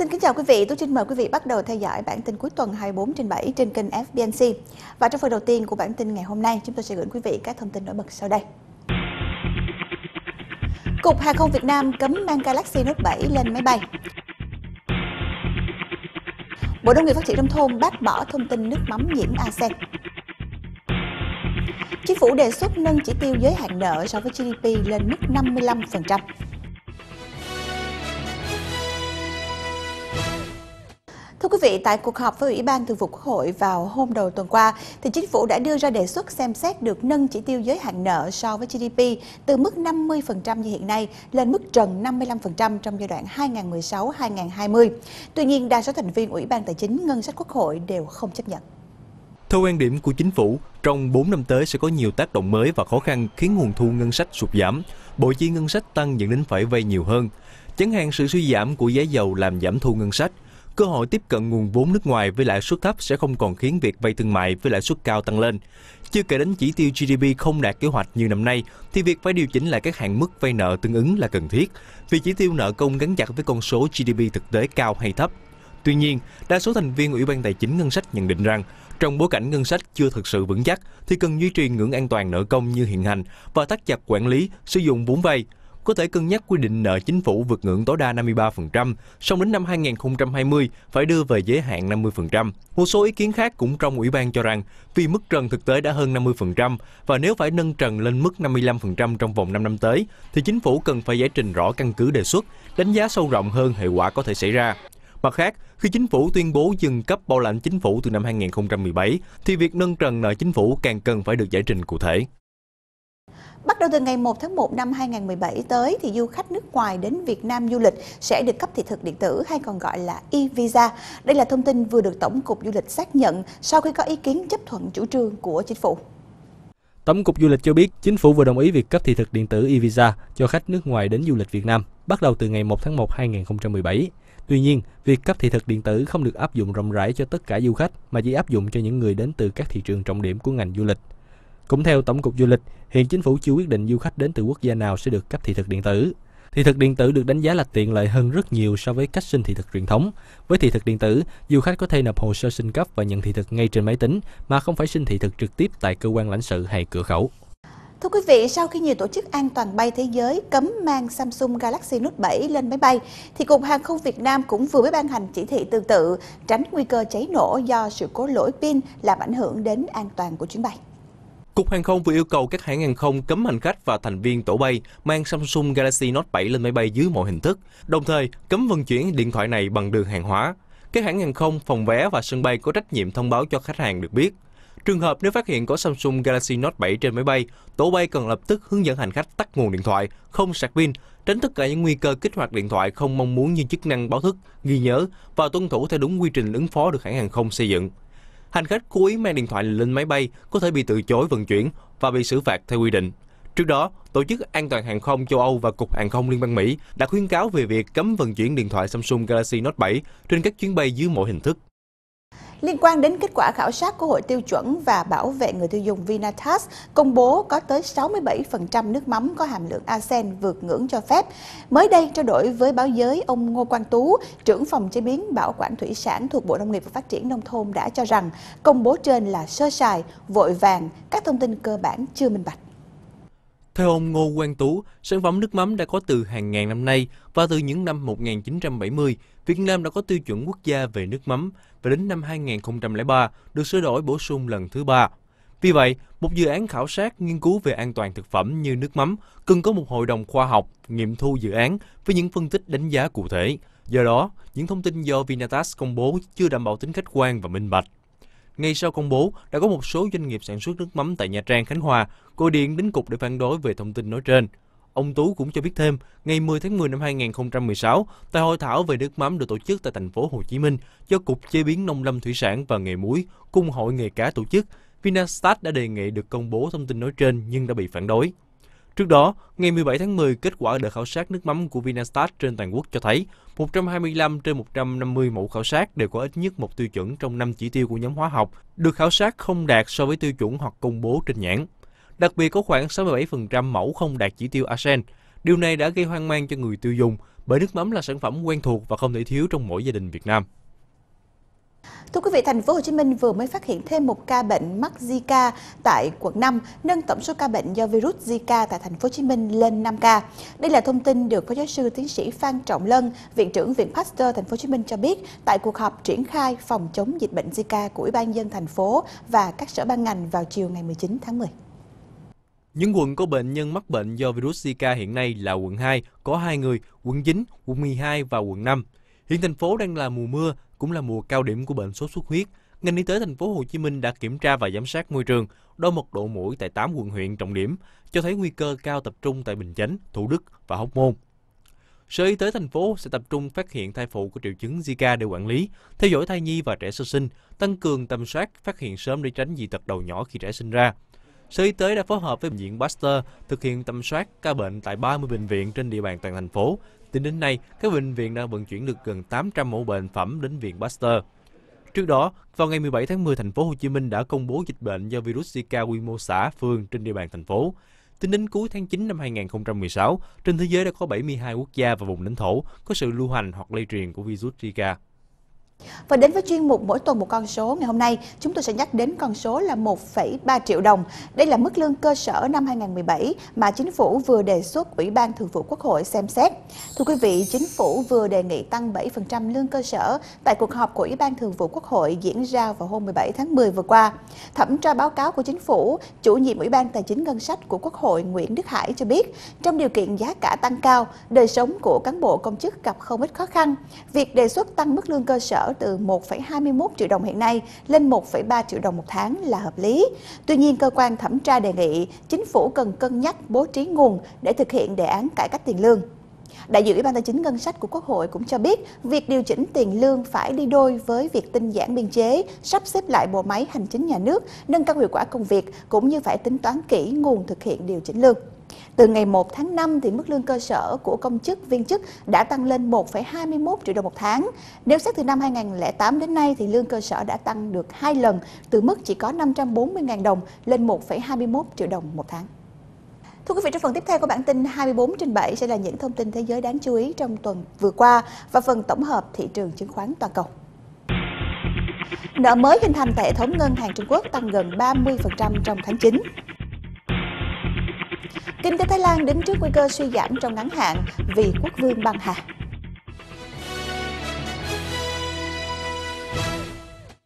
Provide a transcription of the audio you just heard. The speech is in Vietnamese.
Xin kính chào quý vị, tôi xin mời quý vị bắt đầu theo dõi bản tin cuối tuần 24 trên 7 trên kênh FBNC. Và trong phần đầu tiên của bản tin ngày hôm nay, chúng tôi sẽ gửi quý vị các thông tin nổi bật sau đây. Cục Hàng không Việt Nam cấm mang Galaxy Note 7 lên máy bay. Bộ Nông nghiệp Phát triển Nông thôn bác bỏ thông tin nước mắm nhiễm arsen. Chính phủ đề xuất nâng chỉ tiêu giới hạn nợ so với GDP lên mức 55%. Thưa quý vị, tại cuộc họp với Ủy ban Thường vụ Quốc hội vào hôm đầu tuần qua, thì chính phủ đã đưa ra đề xuất xem xét được nâng chỉ tiêu giới hạn nợ so với GDP từ mức 50% như hiện nay lên mức trần 55% trong giai đoạn 2016-2020. Tuy nhiên, đa số thành viên Ủy ban Tài chính Ngân sách Quốc hội đều không chấp nhận. Theo quan điểm của chính phủ, trong 4 năm tới sẽ có nhiều tác động mới và khó khăn khiến nguồn thu ngân sách sụt giảm, bộ chi ngân sách tăng dẫn đến phải vay nhiều hơn. Chẳng hạn sự suy giảm của giá dầu làm giảm thu ngân sách – Cơ hội tiếp cận nguồn vốn nước ngoài với lãi suất thấp sẽ không còn khiến việc vay thương mại với lãi suất cao tăng lên. Chưa kể đến chỉ tiêu GDP không đạt kế hoạch như năm nay, thì việc phải điều chỉnh lại các hạn mức vay nợ tương ứng là cần thiết, vì chỉ tiêu nợ công gắn chặt với con số GDP thực tế cao hay thấp. Tuy nhiên, đa số thành viên Ủy ban Tài chính Ngân sách nhận định rằng, trong bối cảnh ngân sách chưa thực sự vững chắc, thì cần duy trì ngưỡng an toàn nợ công như hiện hành và thắt chặt quản lý, sử dụng vốn vay – có thể cân nhắc quy định nợ chính phủ vượt ngưỡng tối đa 53%, song đến năm 2020 phải đưa về giới hạn 50%. Một số ý kiến khác cũng trong ủy ban cho rằng vì mức trần thực tế đã hơn 50% và nếu phải nâng trần lên mức 55% trong vòng 5 năm tới thì chính phủ cần phải giải trình rõ căn cứ đề xuất, đánh giá sâu rộng hơn hệ quả có thể xảy ra. Mặt khác, khi chính phủ tuyên bố dừng cấp bảo lãnh chính phủ từ năm 2017, thì việc nâng trần nợ chính phủ càng cần phải được giải trình cụ thể. Bắt đầu từ ngày 1 tháng 1 năm 2017 tới thì du khách nước ngoài đến Việt Nam du lịch sẽ được cấp thị thực điện tử hay còn gọi là e-visa. Đây là thông tin vừa được Tổng cục Du lịch xác nhận sau khi có ý kiến chấp thuận chủ trương của chính phủ. Tổng cục Du lịch cho biết, chính phủ vừa đồng ý việc cấp thị thực điện tử e-visa cho khách nước ngoài đến du lịch Việt Nam bắt đầu từ ngày 1 tháng 1 2017. Tuy nhiên, việc cấp thị thực điện tử không được áp dụng rộng rãi cho tất cả du khách mà chỉ áp dụng cho những người đến từ các thị trường trọng điểm của ngành du lịch. Cũng theo Tổng cục Du lịch, hiện chính phủ chưa quyết định du khách đến từ quốc gia nào sẽ được cấp thị thực điện tử. Thị thực điện tử được đánh giá là tiện lợi hơn rất nhiều so với cách xin thị thực truyền thống. Với thị thực điện tử, du khách có thể nộp hồ sơ xin cấp và nhận thị thực ngay trên máy tính mà không phải xin thị thực trực tiếp tại cơ quan lãnh sự hay cửa khẩu. Thưa quý vị, sau khi nhiều tổ chức an toàn bay thế giới cấm mang Samsung Galaxy Note 7 lên máy bay, thì Cục Hàng không Việt Nam cũng vừa mới ban hành chỉ thị tương tự, tránh nguy cơ cháy nổ do sự cố lỗi pin làm ảnh hưởng đến an toàn của chuyến bay. Cục Hàng không vừa yêu cầu các hãng hàng không cấm hành khách và thành viên tổ bay mang Samsung Galaxy Note 7 lên máy bay dưới mọi hình thức, đồng thời cấm vận chuyển điện thoại này bằng đường hàng hóa. Các hãng hàng không, phòng vé và sân bay có trách nhiệm thông báo cho khách hàng được biết. Trường hợp nếu phát hiện có Samsung Galaxy Note 7 trên máy bay, tổ bay cần lập tức hướng dẫn hành khách tắt nguồn điện thoại, không sạc pin, tránh tất cả những nguy cơ kích hoạt điện thoại không mong muốn như chức năng báo thức, ghi nhớ và tuân thủ theo đúng quy trình ứng phó được hãng hàng không xây dựng hành khách cố ý mang điện thoại lên máy bay có thể bị từ chối vận chuyển và bị xử phạt theo quy định. Trước đó, Tổ chức An toàn hàng không châu Âu và Cục Hàng không Liên bang Mỹ đã khuyến cáo về việc cấm vận chuyển điện thoại Samsung Galaxy Note 7 trên các chuyến bay dưới mọi hình thức. Liên quan đến kết quả khảo sát của Hội tiêu chuẩn và bảo vệ người tiêu dùng Vinatast công bố có tới 67% nước mắm có hàm lượng arsen vượt ngưỡng cho phép. Mới đây trao đổi với báo giới, ông Ngô Quang Tú, trưởng phòng chế biến bảo quản thủy sản thuộc Bộ Nông nghiệp và Phát triển Nông thôn đã cho rằng công bố trên là sơ sài, vội vàng, các thông tin cơ bản chưa minh bạch. Theo ông Ngô Quang Tú, sản phẩm nước mắm đã có từ hàng ngàn năm nay và từ những năm 1970 Việt Nam đã có tiêu chuẩn quốc gia về nước mắm và đến năm 2003 được sửa đổi bổ sung lần thứ ba. Vì vậy, một dự án khảo sát nghiên cứu về an toàn thực phẩm như nước mắm cần có một hội đồng khoa học nghiệm thu dự án với những phân tích đánh giá cụ thể. Do đó, những thông tin do Vinatas công bố chưa đảm bảo tính khách quan và minh bạch. Ngay sau công bố, đã có một số doanh nghiệp sản xuất nước mắm tại Nha Trang, Khánh Hòa gọi điện đến cục để phản đối về thông tin nói trên. Ông Tú cũng cho biết thêm, ngày 10 tháng 10 năm 2016, tại hội thảo về nước mắm được tổ chức tại thành phố Hồ Chí Minh do Cục Chế biến Nông lâm Thủy sản và Nghề muối cung Hội nghề cá tổ chức, Vinastat đã đề nghị được công bố thông tin nói trên nhưng đã bị phản đối. Trước đó, ngày 17 tháng 10, kết quả đợt khảo sát nước mắm của Vinastat trên toàn quốc cho thấy 125 trên 150 mẫu khảo sát đều có ít nhất một tiêu chuẩn trong 5 chỉ tiêu của nhóm hóa học, được khảo sát không đạt so với tiêu chuẩn hoặc công bố trên nhãn. Đặc biệt có khoảng 67% mẫu không đạt chỉ tiêu ASEAN. Điều này đã gây hoang mang cho người tiêu dùng bởi nước mắm là sản phẩm quen thuộc và không thể thiếu trong mỗi gia đình Việt Nam. Thưa quý vị, thành phố Hồ Chí Minh vừa mới phát hiện thêm một ca bệnh mắc Zika tại quận 5, nâng tổng số ca bệnh do virus Zika tại thành phố Hồ Chí Minh lên 5 ca. Đây là thông tin được Phó giáo sư tiến sĩ Phan Trọng Lân, viện trưởng Viện Pasteur thành phố Hồ Chí Minh cho biết tại cuộc họp triển khai phòng chống dịch bệnh Zika của Ủy ban dân thành phố và các sở ban ngành vào chiều ngày 19 tháng 10. Những quận có bệnh nhân mắc bệnh do virus Zika hiện nay là quận 2, có 2 người, quận 9, quận 12 và quận 5. Hiện thành phố đang là mùa mưa, cũng là mùa cao điểm của bệnh sốt xuất huyết. Ngành y tế thành phố Hồ Chí Minh đã kiểm tra và giám sát môi trường, đo mật độ mũi tại 8 quận huyện trọng điểm, cho thấy nguy cơ cao tập trung tại Bình Chánh, Thủ Đức và Hóc Môn. Sở Y tế thành phố sẽ tập trung phát hiện thai phụ có triệu chứng Zika để quản lý, theo dõi thai nhi và trẻ sơ sinh, tăng cường tầm soát, phát hiện sớm để tránh dị tật đầu nhỏ khi trẻ sinh ra. Sở Y tế đã phối hợp với Bệnh viện Pasteur thực hiện tầm soát ca bệnh tại 30 bệnh viện trên địa bàn toàn thành phố. Tính đến nay, các bệnh viện đã vận chuyển được gần 800 mẫu bệnh phẩm đến viện Pasteur. Trước đó, vào ngày 17 tháng 10, thành phố Hồ Chí Minh đã công bố dịch bệnh do virus Zika quy mô xã, phường trên địa bàn thành phố. Tính đến cuối tháng 9 năm 2016, trên thế giới đã có 72 quốc gia và vùng lãnh thổ có sự lưu hành hoặc lây truyền của virus Zika. Và đến với chuyên mục mỗi tuần một con số ngày hôm nay, chúng tôi sẽ nhắc đến con số là 1,3 triệu đồng. Đây là mức lương cơ sở năm 2017 mà chính phủ vừa đề xuất Ủy ban Thường vụ Quốc hội xem xét. Thưa quý vị, chính phủ vừa đề nghị tăng 7% lương cơ sở tại cuộc họp của Ủy ban Thường vụ Quốc hội diễn ra vào hôm 17 tháng 10 vừa qua. Thẩm tra báo cáo của chính phủ, chủ nhiệm Ủy ban Tài chính Ngân sách của Quốc hội Nguyễn Đức Hải cho biết, trong điều kiện giá cả tăng cao, đời sống của cán bộ công chức gặp không ít khó khăn, việc đề xuất tăng mức lương cơ sở trở từ 1,21 triệu đồng hiện nay lên 1,3 triệu đồng một tháng là hợp lý. Tuy nhiên, cơ quan thẩm tra đề nghị chính phủ cần cân nhắc bố trí nguồn để thực hiện đề án cải cách tiền lương. Đại diện Ủy ban Tài chính Ngân sách của Quốc hội cũng cho biết, việc điều chỉnh tiền lương phải đi đôi với việc tinh giản biên chế, sắp xếp lại bộ máy hành chính nhà nước, nâng cao hiệu quả công việc cũng như phải tính toán kỹ nguồn thực hiện điều chỉnh lương. Từ ngày 1 tháng 5 thì mức lương cơ sở của công chức viên chức đã tăng lên 1,21 triệu đồng một tháng. Nếu xét từ năm 2008 đến nay thì lương cơ sở đã tăng được 2 lần từ mức chỉ có 540.000 đồng lên 1,21 triệu đồng một tháng. Thưa quý vị, trong phần tiếp theo của bản tin 24 trên 7 sẽ là những thông tin thế giới đáng chú ý trong tuần vừa qua và phần tổng hợp thị trường chứng khoán toàn cầu. Nợ mới hình thành tại hệ thống ngân hàng Trung Quốc tăng gần 30% trong tháng 9. Kinh tế Thái Lan đứng trước nguy cơ suy giảm trong ngắn hạn vì quốc vương băng hà.